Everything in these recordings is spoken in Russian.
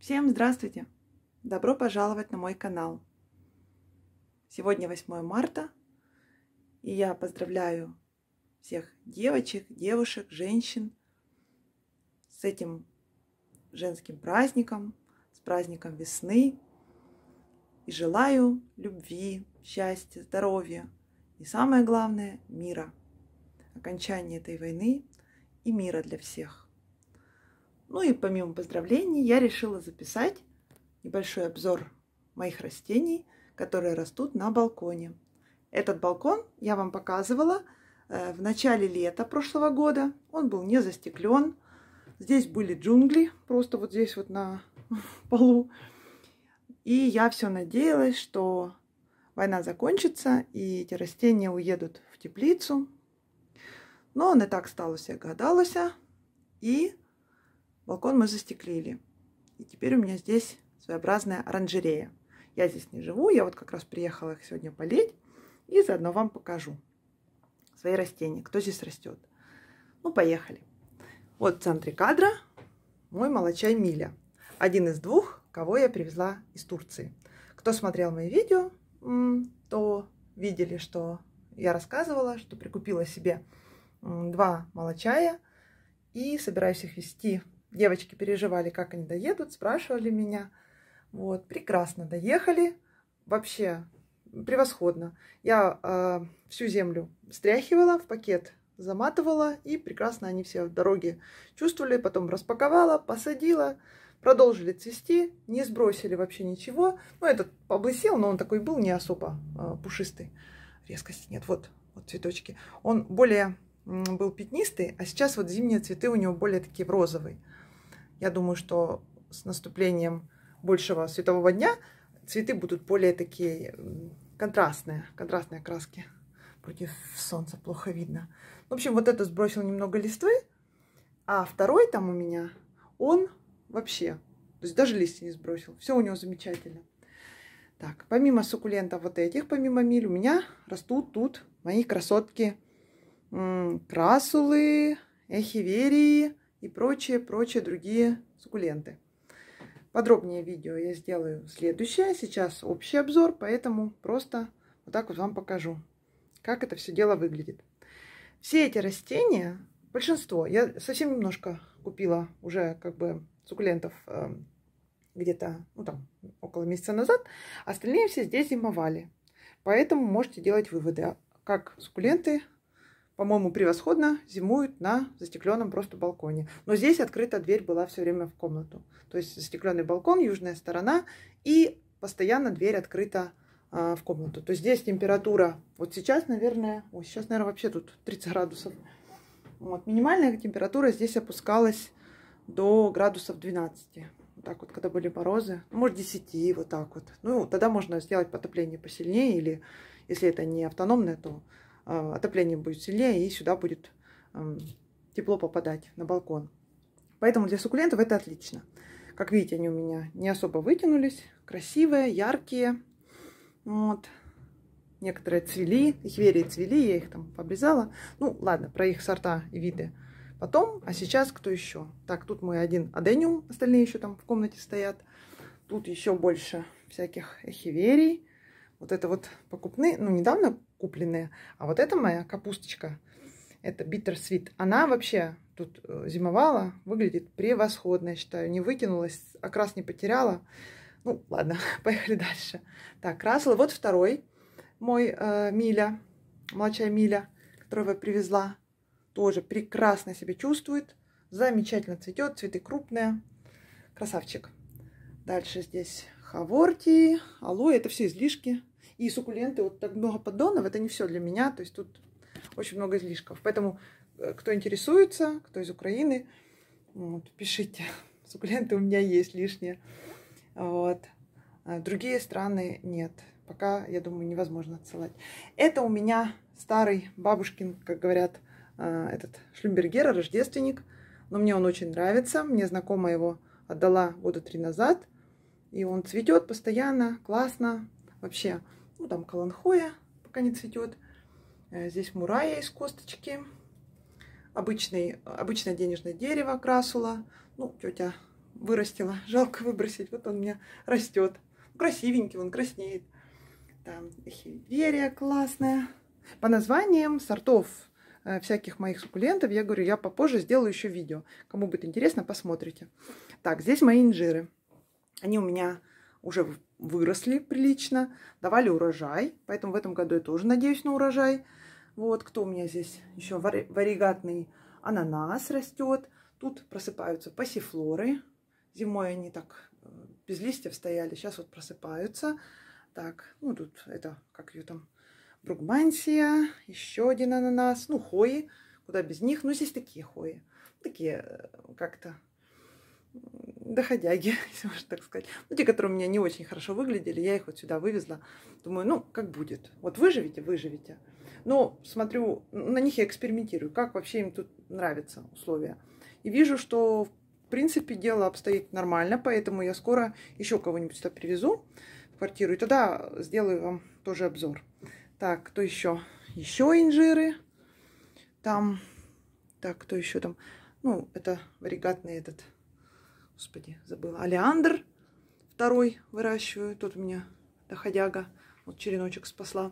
Всем здравствуйте! Добро пожаловать на мой канал. Сегодня 8 марта, и я поздравляю всех девочек, девушек, женщин с этим женским праздником, с праздником весны. И желаю любви, счастья, здоровья и самое главное – мира. Окончание этой войны и мира для всех. Ну и помимо поздравлений я решила записать небольшой обзор моих растений, которые растут на балконе. Этот балкон я вам показывала э, в начале лета прошлого года. Он был не застеклен. Здесь были джунгли, просто вот здесь вот на полу. И я все надеялась, что война закончится, и эти растения уедут в теплицу. Но не так сталося, гадалося. И Балкон мы застеклили. И теперь у меня здесь своеобразная оранжерея. Я здесь не живу, я вот как раз приехала их сегодня полить. И заодно вам покажу свои растения, кто здесь растет. Ну, поехали. Вот в центре кадра мой молочай Миля. Один из двух, кого я привезла из Турции. Кто смотрел мои видео, то видели, что я рассказывала, что прикупила себе два молочая и собираюсь их вести Девочки переживали, как они доедут, спрашивали меня. Вот, прекрасно доехали. Вообще превосходно. Я э, всю землю стряхивала в пакет, заматывала, и прекрасно они все в дороге чувствовали. Потом распаковала, посадила, продолжили цвести, не сбросили вообще ничего. Ну, этот облысел, но он такой был не особо э, пушистый. Резкости нет. Вот, вот цветочки. Он более был пятнистый, а сейчас вот зимние цветы у него более такие в розовый. Я думаю, что с наступлением большего светового дня цветы будут более такие контрастные, контрастные окраски. Против солнца плохо видно. В общем, вот это сбросил немного листвы, а второй там у меня, он вообще, то есть даже листья не сбросил. Все у него замечательно. Так, помимо суккулентов вот этих, помимо миль, у меня растут тут мои красотки красулы, эхиверии и прочие, прочие другие суккуленты. Подробнее видео я сделаю следующее. Сейчас общий обзор, поэтому просто вот так вот вам покажу, как это все дело выглядит. Все эти растения, большинство, я совсем немножко купила уже как бы суккулентов э, где-то, ну там, около месяца назад, остальные все здесь зимовали. Поэтому можете делать выводы, а как суккуленты по-моему, превосходно зимуют на застекленном просто балконе. Но здесь открыта дверь была все время в комнату. То есть застекленный балкон, южная сторона, и постоянно дверь открыта э, в комнату. То есть здесь температура, вот сейчас, наверное, ой, сейчас, наверное, вообще тут 30 градусов. Вот, минимальная температура здесь опускалась до градусов 12. Вот так вот, когда были морозы. Может, 10, вот так вот. Ну, тогда можно сделать потопление посильнее, или если это не автономное, то а, отопление будет сильнее, и сюда будет тепло попадать на балкон. Поэтому для суккулентов это отлично. Как видите, они у меня не особо вытянулись. Красивые, яркие. Вот. Некоторые цвели, их верии цвели, я их там обрезала. Ну, ладно, про их сорта и виды потом. А сейчас кто еще? Так, тут мой один адениум, остальные еще там в комнате стоят. Тут еще больше всяких эхиверий. Вот это вот покупные. Ну, недавно купленная, А вот эта моя капусточка, это битерсвит. Она вообще тут э, зимовала, выглядит превосходно, я считаю. Не выкинулась, окрас не потеряла. Ну, ладно, поехали дальше. Так, красла. Вот второй мой э, Миля, младшая Миля, которого я привезла. Тоже прекрасно себя чувствует. Замечательно цветет, цветы крупные. Красавчик. Дальше здесь Хаворти, алоэ. Это все излишки. И суккуленты, вот так много поддонов, это не все для меня, то есть тут очень много излишков. Поэтому, э, кто интересуется, кто из Украины, вот, пишите. Суккуленты у меня есть лишние. Вот. А другие страны нет. Пока, я думаю, невозможно отсылать. Это у меня старый бабушкин, как говорят, э, этот Шлюмбергера, рождественник. Но мне он очень нравится. Мне знакомая его отдала года три назад. И он цветет постоянно, классно. Вообще, ну, там каланхоя, пока не цветет. Э, здесь мурая из косточки. Обычный, обычное денежное дерево красула. Ну, тетя вырастила. Жалко выбросить. Вот он у меня растет. Красивенький, он краснеет. Там хиверия классная. По названиям сортов э, всяких моих суккулентов. Я говорю, я попозже сделаю еще видео. Кому будет интересно, посмотрите. Так, здесь мои инжиры. Они у меня уже выросли прилично, давали урожай, поэтому в этом году я тоже надеюсь на урожай. Вот, кто у меня здесь еще варигатный ананас растет. Тут просыпаются пассифлоры. Зимой они так э, без листьев стояли, сейчас вот просыпаются. Так, ну тут это, как ее там, бругмансия, еще один ананас, ну хои, куда без них. Ну здесь такие хои, такие э, как-то доходяги, если можно так сказать. Ну, те, которые у меня не очень хорошо выглядели, я их вот сюда вывезла. Думаю, ну, как будет. Вот выживите, выживите. Но смотрю, на них я экспериментирую, как вообще им тут нравятся условия. И вижу, что, в принципе, дело обстоит нормально, поэтому я скоро еще кого-нибудь сюда привезу в квартиру. И тогда сделаю вам тоже обзор. Так, кто еще? Еще инжиры. Там, так, кто еще там? Ну, это варигатный этот господи, забыла, алиандр второй выращиваю. Тут у меня доходяга, вот череночек спасла.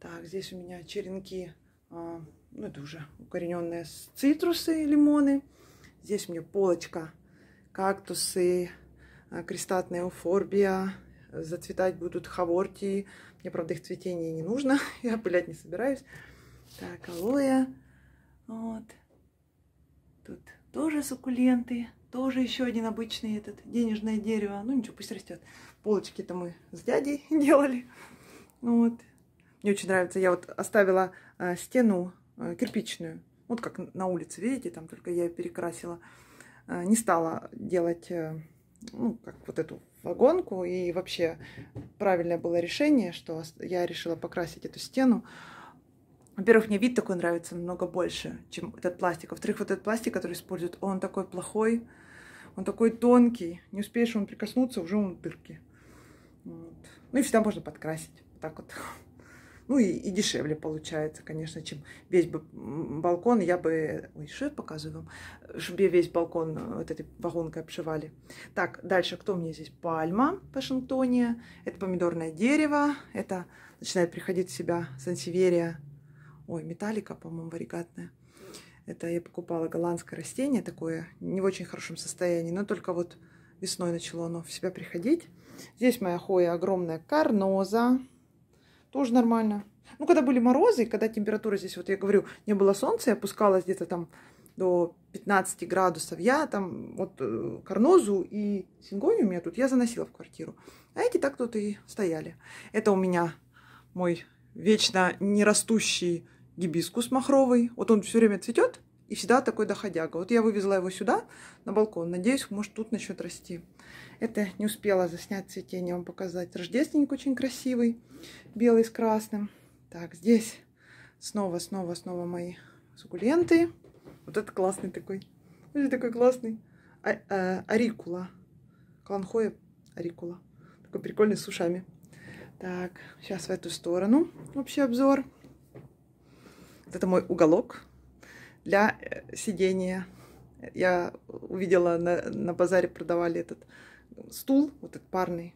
Так, здесь у меня черенки, а, ну это уже укорененные цитрусы, лимоны. Здесь у меня полочка, кактусы, а, крестатная уфорбия, зацветать будут хавортии. Мне, правда, их цветение не нужно, я опылять не собираюсь. Так, алоэ, вот, тут тоже суккуленты, тоже еще один обычный этот денежное дерево. Ну ничего, пусть растет. Полочки-то мы с дядей делали. Вот. Мне очень нравится. Я вот оставила э, стену э, кирпичную. Вот как на улице, видите, там только я ее перекрасила. Э, не стала делать, э, ну, как вот эту вагонку. И вообще правильное было решение, что я решила покрасить эту стену во-первых, мне вид такой нравится намного больше, чем этот пластик. Во-вторых, вот этот пластик, который используют, он такой плохой, он такой тонкий. Не успеешь он прикоснуться, уже он дырки. Вот. Ну и всегда можно подкрасить. Вот так вот. Ну и, и дешевле получается, конечно, чем весь бы балкон. Я бы... Ой, что я показываю вам? Чтобы весь балкон э, вот этой вагонкой обшивали. Так, дальше кто у меня здесь? Пальма в Это помидорное дерево. Это начинает приходить в себя сансеверия Ой, металлика, по-моему, варигатная. Это я покупала голландское растение, такое не в очень хорошем состоянии, но только вот весной начало оно в себя приходить. Здесь моя хоя огромная карноза, тоже нормально. Ну, когда были морозы, и когда температура здесь, вот я говорю, не было солнца, я опускалась где-то там до 15 градусов. Я там вот э, карнозу и сингонию у меня тут я заносила в квартиру. А эти так тут и стояли. Это у меня мой вечно нерастущий гибискус махровый. Вот он все время цветет и всегда такой доходяга. Вот я вывезла его сюда, на балкон. Надеюсь, может, тут начнет расти. Это не успела заснять цветение, вам показать. Рождественник очень красивый, белый с красным. Так, здесь снова, снова, снова мои суккуленты. Вот это классный такой. Смотрите, такой классный. А, а, арикула. Кланхоя арикула. Такой прикольный с ушами. Так, сейчас в эту сторону вообще обзор это мой уголок для э, сидения. Я увидела, на, на базаре продавали этот ну, стул, вот этот парный.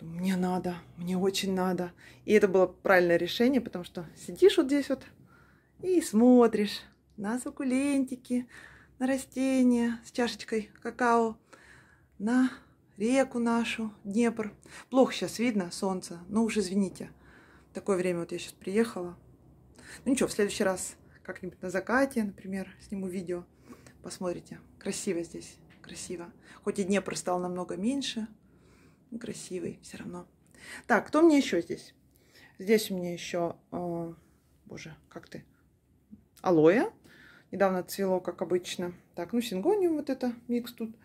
Мне надо, мне очень надо. И это было правильное решение, потому что сидишь вот здесь вот и смотришь на суккулентики, на растения с чашечкой какао, на реку нашу, Днепр. Плохо сейчас видно солнце, но ну уж извините. В такое время вот я сейчас приехала. Ну ничего, в следующий раз как-нибудь на закате, например, сниму видео. Посмотрите, красиво здесь, красиво. Хоть и Днепр стал намного меньше, красивый все равно. Так, кто мне еще здесь? Здесь у меня еще, э, боже, как ты, алоэ. Недавно цвело, как обычно. Так, ну сингониум вот это, микс тут.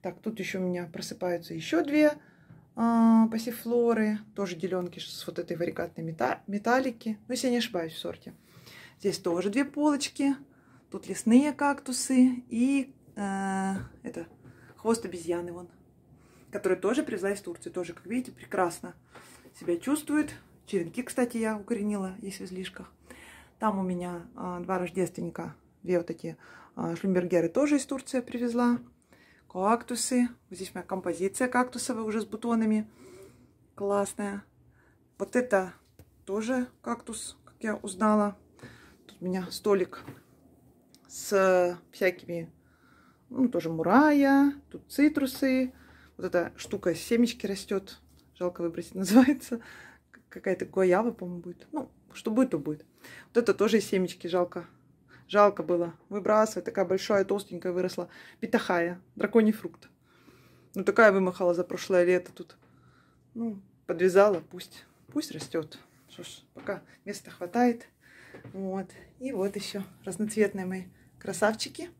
Так, тут еще у меня просыпаются еще две а, пассифлоры, тоже деленки с вот этой варикатной металлики. ну если я не ошибаюсь в сорте. Здесь тоже две полочки. Тут лесные кактусы и э, это хвост обезьяны вон, который тоже привезла из Турции. Тоже, как видите, прекрасно себя чувствует. Черенки, кстати, я укоренила, есть в излишках. Там у меня э, два рождественника, две вот такие э, шлюмбергеры тоже из Турции привезла. Кактусы. Вот здесь моя композиция кактусовая уже с бутонами. Классная. Вот это тоже кактус, как я узнала. Тут у меня столик с всякими, ну, тоже мурая, тут цитрусы. Вот эта штука, семечки растет. Жалко выбросить, называется. Какая-то гуаява, по-моему, будет. Ну, что будет, то будет. Вот это тоже семечки, жалко Жалко было. Выбрасывать. Такая большая, толстенькая выросла. Питахая. Драконий фрукт. Ну, такая вымахала за прошлое лето тут. Ну, подвязала. Пусть. Пусть растет. Что ж, пока места хватает. Вот. И вот еще разноцветные мои красавчики.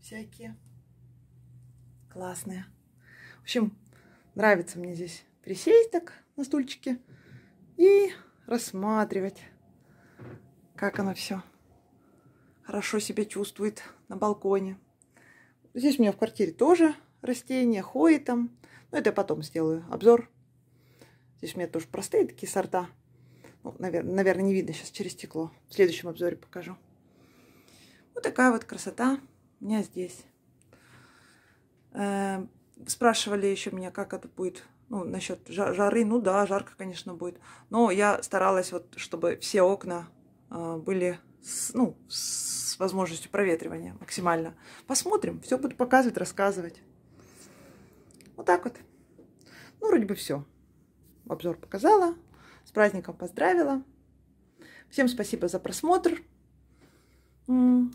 Всякие. Классные. В общем, нравится мне здесь присесть так на стульчике и рассматривать, как оно все хорошо себя чувствует на балконе. Здесь у меня в квартире тоже растения, хои там. Но ну, это я потом сделаю обзор. Здесь у меня тоже простые такие сорта. Ну, наверное, наверное, не видно сейчас через стекло. В следующем обзоре покажу. Вот такая вот красота у меня здесь. Эм, спрашивали еще меня, как это будет ну, насчет жары, ну да, жарко, конечно, будет. Но я старалась, вот, чтобы все окна э, были с, ну, с возможностью проветривания максимально. Посмотрим, все буду показывать, рассказывать. Вот так вот. Ну, вроде бы все. Обзор показала, с праздником поздравила. Всем спасибо за просмотр.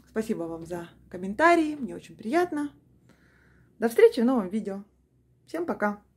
Спасибо вам за комментарии, мне очень приятно. До встречи в новом видео. Всем пока!